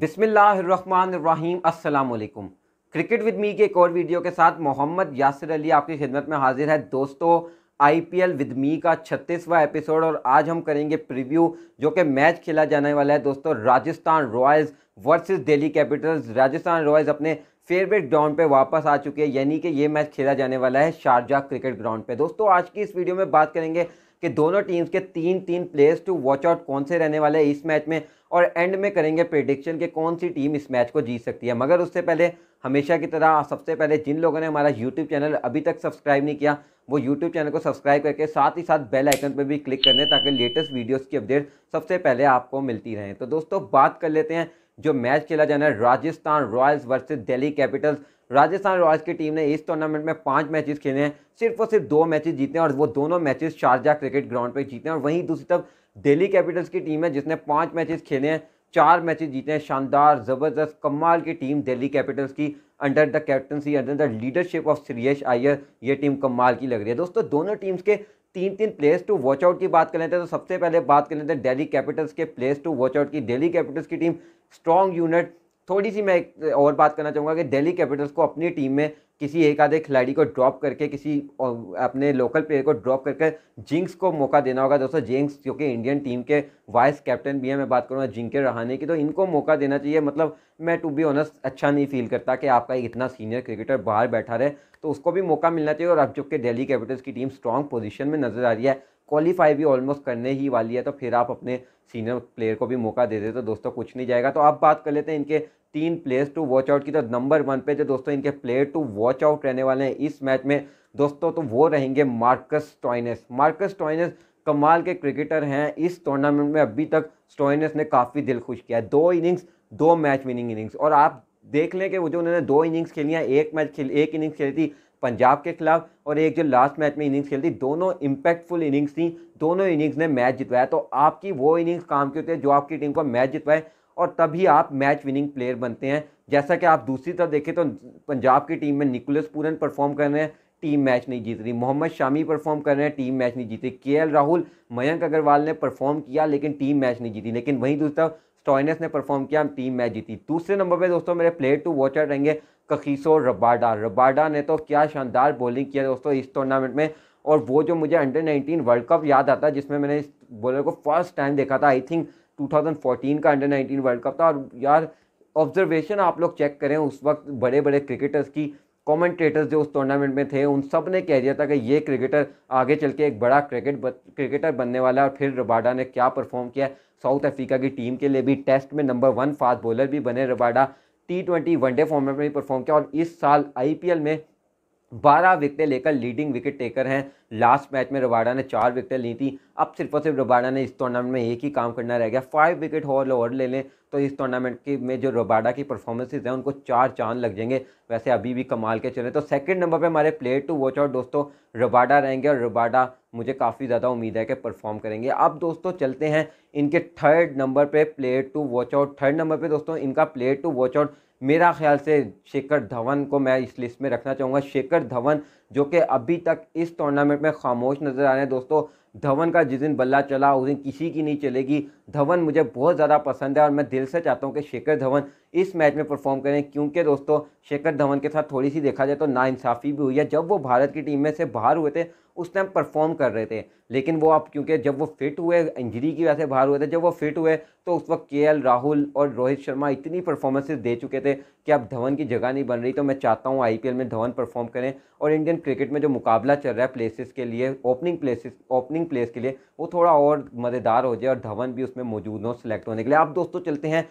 बिसमीम् अल्लाम cricket with मी के एक और वीडियो के साथ मोहम्मद यासिर अली आपकी खिदमत में हाजिर है दोस्तों आईपीएल विद मी का छत्तीसवां एपिसोड और आज हम करेंगे प्रीव्यू जो कि मैच खेला जाने वाला है दोस्तों Rajasthan Royals versus Delhi Capitals Rajasthan Royals अपने फेवरेट ग्राउंड पे वापस आ चुके हैं यानी कि ये मैच खेला जाने वाला है शारजा क्रिकेट ग्राउंड पे दोस्तों आज की इस वीडियो में बात करेंगे कि दोनों टीम्स के तीन तीन प्लेयर्स टू वॉच आउट कौन से रहने वाले हैं इस मैच में और एंड में करेंगे प्रिडिक्शन कि कौन सी टीम इस मैच को जीत सकती है मगर उससे पहले हमेशा की तरह सबसे पहले जिन लोगों ने हमारा यूट्यूब चैनल अभी तक सब्सक्राइब नहीं किया वो यूट्यूब चैनल को सब्सक्राइब करके साथ ही साथ बेल आइकन पर भी क्लिक कर दें ताकि लेटेस्ट वीडियोज की अपडेट सबसे पहले आपको मिलती रहे तो दोस्तों बात कर लेते हैं जो मैच खेला जाना है Rajasthan Royals versus Delhi Capitals Rajasthan Royals की टीम ने इस टूर्नामेंट में पांच मैचेस खेले हैं सिर्फ और सिर्फ दो मैचेस जीते हैं और वो दोनों मैचेस शारजा क्रिकेट ग्राउंड पर जीते हैं और वहीं दूसरी तरफ दिल्ली कैपिटल्स की टीम है जिसने पाँच मैचेस खेले हैं चार मैचेस जीते हैं शानदार ज़बरदस्त कमाल की टीम दिल्ली कैपिटल्स की under the captaincy under the leadership of Shreyas Iyer ये टीम कमाल की लग रही है दोस्तों दोनों टीम्स के तीन तीन प्लेयर्स टू वॉच आउट की बात कर लेते हैं तो सबसे पहले बात कर लेते हैं दिल्ली कैपिटल्स के प्लेयर्स टू वॉच आउट की दिल्ली कैपिटल्स की टीम स्ट्रॉन्ग यूनिट थोड़ी सी मैं एक और बात करना चाहूँगा कि दिल्ली कैपिटल्स को अपनी टीम में किसी एक आधे खिलाड़ी को ड्रॉप करके किसी अपने लोकल प्लेयर को ड्रॉप करके जिंक्स को मौका देना होगा दोस्तों जिंक्स जो कि इंडियन टीम के वाइस कैप्टन भी हैं मैं बात करूँगा जिंके रहाने की तो इनको मौका देना चाहिए मतलब मैं टू बी ऑनस्ट अच्छा नहीं फील करता कि आपका इतना सीनियर क्रिकेटर बाहर बैठा रहे तो उसको भी मौका मिलना चाहिए और अब जो कि दिल्ली कैपिटल्स की टीम स्ट्रॉन्ग पोजिशन में नजर आ रही है क्वालिफाई भी ऑलमोस्ट करने ही वाली है तो फिर आप अपने सीनियर प्लेयर को भी मौका दे देते तो दोस्तों कुछ नहीं जाएगा तो आप बात कर लेते हैं इनके तीन प्लेयर्स टू वॉच आउट की तो नंबर वन पे जो दोस्तों इनके प्लेयर टू वॉच आउट रहने वाले हैं इस मैच में दोस्तों तो वो रहेंगे मार्कस टॉइनस मार्कस टॉइनस कमाल के क्रिकेटर हैं इस टूर्नामेंट में अभी तक स्टॉइनस ने काफ़ी दिल खुश किया है दो इनिंग्स दो मैच विनिंग इनिंग्स और आप देख लें कि वो जो उन्होंने दो इनिंग्स खेली हैं एक मैच खेल एक इनिंग्स खेली थी पंजाब के खिलाफ और एक जो लास्ट मैच में इनिंग्स खेलती थी दोनों इम्पैक्टफुल इनिंग्स थी दोनों इनिंग्स ने मैच जितवाया तो आपकी वो इनिंग्स काम की होती है जो आपकी टीम को मैच जितवाए और तभी आप मैच विनिंग प्लेयर बनते हैं जैसा कि आप दूसरी तरफ देखें तो पंजाब की टीम में निकुलस पूरन परफॉर्म कर रहे हैं टीम मैच नहीं जीत रही मोहम्मद शामी परफॉर्म कर रहे हैं टीम मैच नहीं जीती के राहुल मयंक अग्रवाल ने परफॉर्म किया लेकिन टीम मैच नहीं जीती लेकिन वहीं दूसरी तरफ स्टॉइनस ने परफॉर्म किया टीम मैच जीती दूसरे नंबर पे दोस्तों मेरे प्लेयर टू वॉचर रहेंगे कखीसो रबाडा रबाडा ने तो क्या शानदार बॉलिंग किया दोस्तों इस टूर्नामेंट में और वो जो मुझे अंडर 19 वर्ल्ड कप याद आता है जिसमें मैंने इस बॉलर को फर्स्ट टाइम देखा था आई थिंक 2014 का अंडर 19 वर्ल्ड कप था और यार ऑब्जर्वेशन आप लोग चेक करें उस वक्त बड़े बड़े क्रिकेटर्स की कमेंटेटर्स जो उस टूर्नामेंट में थे उन सब ने कह दिया था कि ये क्रिकेटर आगे चल के एक बड़ा क्रिकेट ब क्रिकेटर बनने वाला है और फिर रबाडा ने क्या परफॉर्म किया साउथ अफ्रीका की टीम के लिए भी टेस्ट में नंबर वन फास्ट बॉलर भी बने Rabada T twenty one day format में भी परफॉर्म किया और इस साल आई में बारह विकटें लेकर लीडिंग विकेट टेकर हैं लास्ट मैच में रबाडा ने चार विकटें ली थी अब सिर्फ और सिर्फ रबाडा ने इस टूर्नामेंट में एक ही काम करना रह गया फाइव विकेट हॉल और ले लें तो इस टूर्नामेंट के में जो रबाडा की परफॉर्मेंसेज हैं उनको चार चांद लग जाएंगे वैसे अभी भी कमाल के चले तो सेकंड नंबर पे हमारे प्लेयर टू वॉच आउट दोस्तों रबाडा रहेंगे और रबाडा मुझे काफ़ी ज़्यादा उम्मीद है कि परफॉर्म करेंगे अब दोस्तों चलते हैं इनके थर्ड नंबर पर player to watch out third number पर दोस्तों इनका प्लेयर टू वॉच आउट मेरा ख्याल से शेखर धवन को मैं इस लिस्ट में रखना चाहूँगा शेखर धवन जो कि अभी तक इस टूर्नामेंट में खामोश नज़र आ रहे हैं दोस्तों धवन का जिस दिन बल्ला चला उस दिन किसी की नहीं चलेगी धवन मुझे बहुत ज़्यादा पसंद है और मैं दिल से चाहता हूँ कि शेखर धवन इस मैच में परफॉर्म करें क्योंकि दोस्तों शेखर धवन के साथ थोड़ी सी देखा जाए तो नाइंसाफ़ी भी हुई है जब वो भारत की टीम में से बाहर हुए थे उस टाइम परफॉर्म कर रहे थे लेकिन वो अब क्योंकि जब वो फिट हुए इंजरी की वजह से बाहर हुए थे जब वो फिट हुए तो उस वक्त के राहुल और रोहित शर्मा इतनी परफॉर्मेंसेज दे चुके थे कि अब धवन की जगह नहीं बन रही तो मैं चाहता हूँ आई में धवन परफॉर्म करें और इंडियन क्रिकेट में जो मुकाबला चल रहा है प्लेसेस के लिए ओपनिंग प्लेसेस ओपनिंग प्लेस के लिए वो थोड़ा और मज़ेदार हो जाए और धवन भी उसमें मौजूद हो सिलेक्ट होने के लिए आप दोस्तों चलते हैं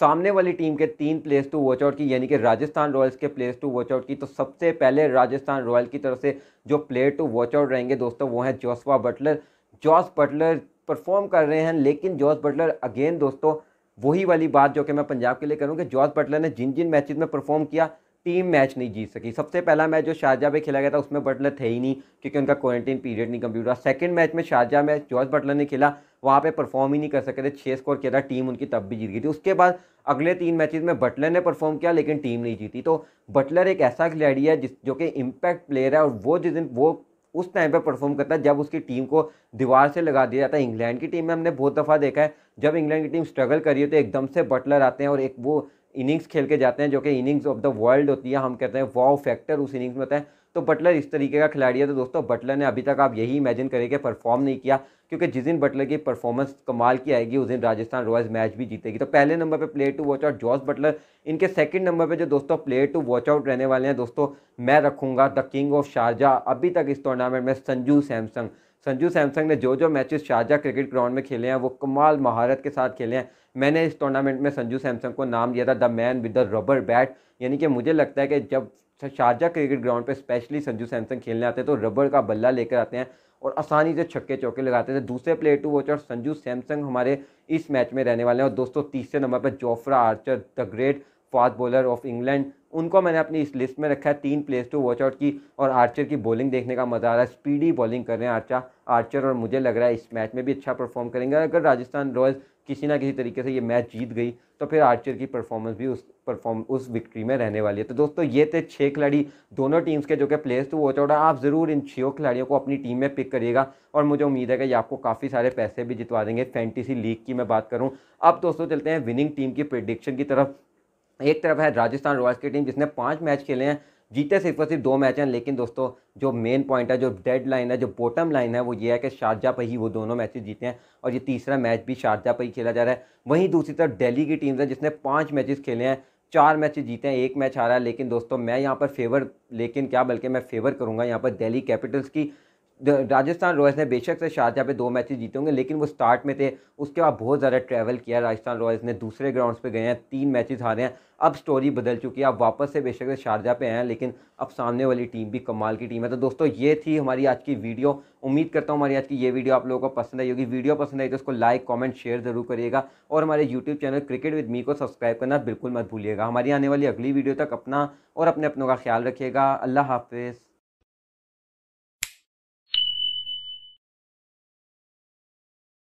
सामने वाली टीम के तीन प्लेस टू वॉच आउट की यानी कि राजस्थान रॉयल्स के प्लेस टू वॉच आउट की तो सबसे पहले राजस्थान रॉयल की तरफ से जो प्लेयर टू वॉच आउट रहेंगे दोस्तों वो हैं Joshua Buttler Jos Buttler perform कर रहे हैं लेकिन जॉस बटलर अगेन दोस्तों वही वाली बात जो कि मैं पंजाब के लिए करूँ कि जॉस बटलर ने जिन जिन मैचेज में परफॉर्म किया टीम मैच नहीं जीत सकी सबसे पहला मैच जो शारजा पे खेला गया था उसमें बटलर थे ही नहीं क्योंकि उनका क्वारंटीन पीरियड नहीं कंप्लीट हुआ सेकंड मैच में शारजा में जॉर्ज बटलर ने खेला वहाँ पे परफॉर्म ही नहीं कर सके थे छः स्कोर किया था टीम उनकी तब भी जीत गई थी उसके बाद अगले तीन मैचेस में बटलर ने परफॉर्म किया लेकिन टीम नहीं जीती तो बटलर एक ऐसा खिलाड़ी है जिस जो कि इम्पैक्ट प्लेयर है और वो जिस दिन वो उस टाइम पे परफॉर्म करता है जब उसकी टीम को दीवार से लगा दिया जाता है इंग्लैंड की टीम में हमने बहुत दफ़ा देखा है जब इंग्लैंड की टीम स्ट्रगल करी है तो एकदम से बटलर आते हैं और एक वो इनिंग्स खेल के जाते हैं जो कि इनिंग्स ऑफ द वर्ल्ड होती है हम कहते हैं वाओ फैक्टर उस इनिंग्स में होता है तो बटलर इस तरीके का खिलाड़ी है तो दोस्तों बटलर ने अभी तक आप यही इमेजिन करें कि परफॉर्म नहीं किया क्योंकि जिस दिन बटलर की परफॉर्मेंस कमाल की आएगी उस दिन राजस्थान रॉयल्स मैच भी जीतेगी तो पहले नंबर पे player to watch out Jos Buttler इनके सेकंड नंबर पे जो दोस्तों प्लेयर टू वॉच आउट रहने वाले हैं दोस्तों मैं रखूंगा द किंग ऑफ शारजा अभी तक इस टूर्नामेंट में संजू सैमसंग संजू सैमसंग ने जो जो मैचेस शारजा क्रिकेट ग्राउंड में खेले हैं वो कमाल महारत के साथ खेले हैं मैंने इस टूर्नामेंट में संजू सैमसंग को नाम दिया था the man with the rubber bat यानी कि मुझे लगता है कि जब शारजा क्रिकेट ग्राउंड पे स्पेशली संजू सैमसंग खेलने आते हैं तो रबर का बल्ला लेकर आते हैं और आसानी से छक्के चौके लगाते थे दूसरे प्लेयर टू वॉच और संजू सैमसंग हमारे इस मैच में रहने वाले हैं और दोस्तों तीसरे नंबर पर Jofra Archer the great fast bowler of England उनको मैंने अपनी इस लिस्ट में रखा है तीन प्लेस टू वॉच आउट की और आर्चर की बॉलिंग देखने का मज़ा आ रहा है स्पीडी बॉलिंग कर रहे हैं आर्चा आर्चर और मुझे लग रहा है इस मैच में भी अच्छा परफॉर्म करेंगे अगर राजस्थान रॉयल्स किसी ना किसी तरीके से ये मैच जीत गई तो फिर आर्चर की परफॉर्मेंस भी उस परफॉर्म उस विक्ट्री में रहने वाली है तो दोस्तों ये थे छः खिलाड़ी दोनों टीम्स के जो कि प्लेयर्स टू वॉच आउट है आप ज़रूर इन छो खिलाड़ियों को अपनी टीम में पिक करिएगा और मुझे उम्मीद है कि ये आपको काफ़ी सारे पैसे भी जितवा देंगे फैंटीसी लीग की मैं बात करूँ अब दोस्तों चलते हैं विनिंग टीम की प्रडिक्शन की तरफ एक तरफ है राजस्थान रॉयल्स की टीम जिसने पाँच मैच खेले हैं जीते सिर्फ और सिर्फ दो मैच हैं लेकिन दोस्तों जो मेन पॉइंट है जो डेड लाइन है जो बॉटम लाइन है वो ये है कि शारजा पर ही वो दोनों मैचेस जीते हैं और ये तीसरा मैच भी शारजा पर ही खेला जा रहा है वहीं दूसरी तरफ दिल्ली की टीम है जिसने पाँच मैचेस खेले हैं चार मैचेस जीते हैं एक मैच हारा है लेकिन दोस्तों मैं यहाँ पर फेवर लेकिन क्या बल्कि मैं फेवर करूँगा यहाँ पर दिल्ली कैपिटल्स की राजस्थान रॉयल्स ने बेशक से शारजा पे दो मैचेस जीते होंगे लेकिन वो स्टार्ट में थे उसके बाद बहुत ज़्यादा ट्रैवल किया राजस्थान रॉयल्स ने दूसरे ग्राउंड्स पे गए हैं तीन मैचेस हारे हैं अब स्टोरी बदल चुकी है अब वापस से बेशक से शारजा पे आए हैं लेकिन अब सामने वाली टीम भी कमाल की टीम है तो दोस्तों ये थी हमारी आज की वीडियो उम्मीद करता हूँ हमारी आज की ये वीडियो आप लोगों को पसंद आई होगी वीडियो पसंद आई तो उसको लाइक कॉमेंट शेयर जरूर करिएगा और हमारे YouTube channel cricket with me को सब्सक्राइब करना बिल्कुल मत भूलिएगा हमारी आने वाली अगली वीडियो तक अपना और अपने अपनों का ख्याल रखिएगा अल्लाह हाफिज़